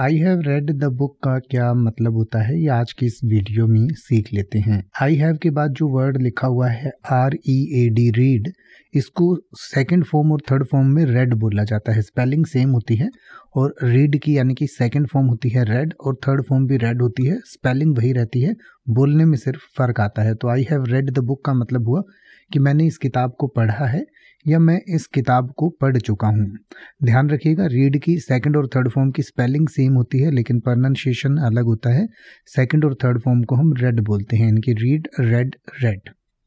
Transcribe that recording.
I have read the book का क्या मतलब होता है ये आज की इस वीडियो में सीख लेते हैं आई हैव के बाद जो वर्ड लिखा हुआ है R E A D read इसको सेकंड फॉर्म और थर्ड फॉर्म में रेड बोला जाता है स्पेलिंग सेम होती है और रीड की यानी कि सेकंड फॉर्म होती है रेड और थर्ड फॉर्म भी रेड होती है स्पेलिंग वही रहती है बोलने में सिर्फ फ़र्क आता है तो I have read the book का मतलब हुआ कि मैंने इस किताब को पढ़ा है या मैं इस किताब को पढ़ चुका हूँ ध्यान रखिएगा रीड की सेकंड और थर्ड फॉर्म की स्पेलिंग सेम होती है लेकिन प्रोनाउंसिएशन अलग होता है सेकंड और थर्ड फॉर्म को हम रेड बोलते हैं इनकी रीड रेड रेड